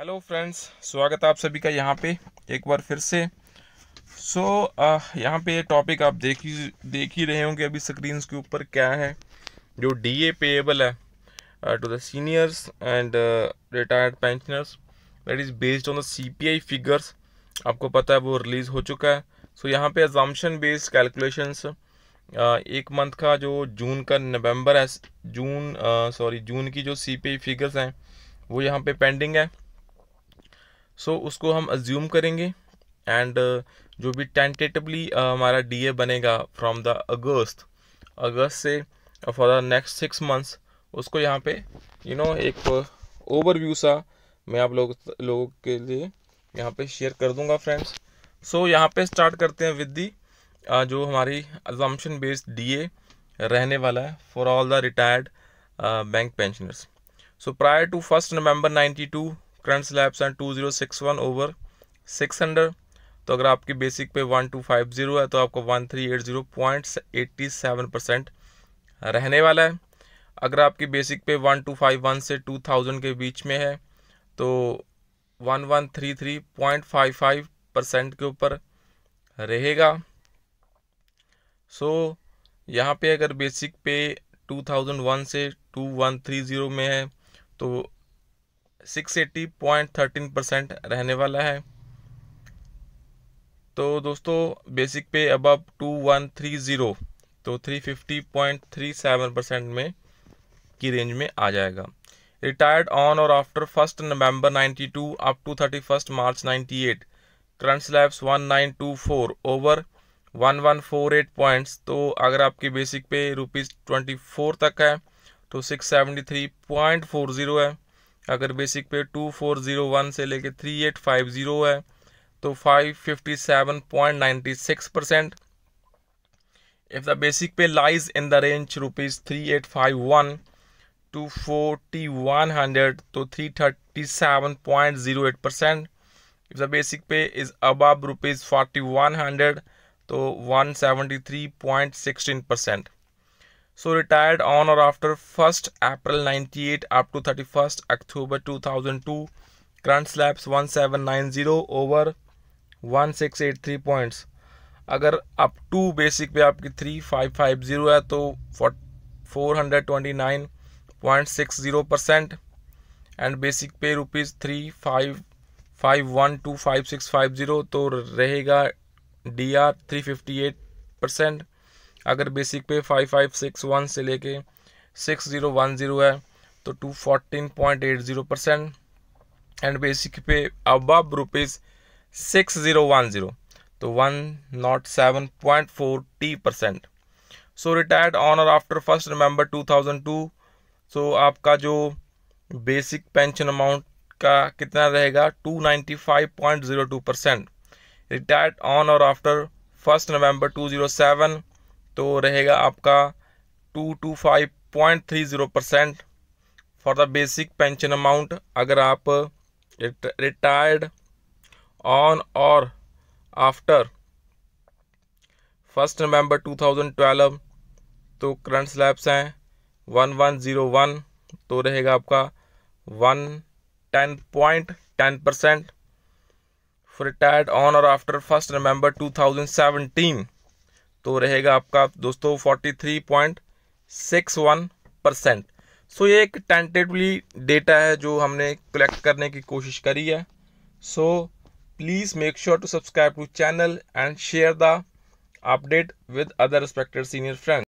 hello friends स्वागत है आप सभी का यहाँ पे एक बार फिर से सो so, यहाँ पे ये टॉपिक आप देख ही देख ही रहे होंगे अभी स्क्रीन के ऊपर क्या है जो डी ए पेएबल है to the seniors and retired pensioners that is based on the C P I figures आपको पता है वो रिलीज़ हो चुका है सो so, यहाँ पे एग्जाम्शन बेस्ड कैलकुलेशंस एक मंथ का जो जून का नवंबर है जून सॉरी जून की जो सी पी आई फिगर्स हैं वो यहाँ पे पेंडिंग है सो so, उसको हम अज्यूम करेंगे एंड uh, जो भी टेंटेटिवली uh, हमारा ए बनेगा फ्रॉम द अगस्त अगस्त से for the next six months उसको यहाँ पे यू you नो know, एक ओवरव्यू uh, सा मैं आप लोग लोगों के लिए यहाँ पे शेयर कर दूंगा फ्रेंड्स सो so, यहाँ पे स्टार्ट करते हैं विद दी uh, जो हमारी अजम्पन बेस्ड ए रहने वाला है for all the retired bank pensioners so prior to first November 92 current slabs हैं two zero six one over six hundred तो अगर आपकी basic pay one two five zero है तो आपको one three eight zero point eighty seven percent रहने वाला है अगर आपकी basic pay one two five one से टू थाउजेंड के बीच में है तो one one three three point five five percent के ऊपर रहेगा सो so, यहाँ पे अगर basic pay two thousand one से टू वन थ्री ज़ीरो में है तो 680.13 परसेंट रहने वाला है तो दोस्तों बेसिक पे अबब 2130 तो 350.37 परसेंट में की रेंज में आ जाएगा रिटायर्ड ऑन और after first November 92 up to 31 March 98 current slabs 1924 over 1148 points तो अगर आपकी बेसिक पे रुपीज़ ट्वेंटी तक है तो 673.40 है अगर basic pay to four zero one से लेके थ्री एट फाइव जीरो है तो five fifty seven point ninety six percent if the basic pay lies in the range rupees three eight five one two forty one hundred तो three thirty seven point zero eight percent if the basic pay is above rupees forty one hundred तो one seventy three point sixteen percent so retired on और after first April ninety eight up to thirty first October two thousand to current slabs zero over one six eight three points अगर up to basic pay आपकी three five five zero है तो 429.60 percent and basic pay rupees three five five one two five six five zero तो रहेगा D R three fifty eight percent अगर basic pay five five six one से लेके six zero one zero है तो two fourteen point eight zero percent and basic pay above rupees six zero one zero तो one nought seven point forty percent so retired on और after first November two thousand two so आपका जो basic pension amount का कितना रहेगा two ninety five point zero two percent retired on और after first November seven तो रहेगा आपका two two five point three zero percent for the basic pension amount अगर आप रिटायर्ड ऑन और आफ्टर फर्स्ट नवंबर 2012 तो करंट स्लैब्स हैं one one zero one तो रहेगा आपका one ten point ten percent retired on और आफ्टर फर्स्ट नवंबर 2017 तो रहेगा आपका दोस्तों forty three point six one percent so ये एक टेंटेटिवली डेटा है जो हमने कलेक्ट करने की कोशिश करी है so please make sure to subscribe to channel and share the update with other respected senior friends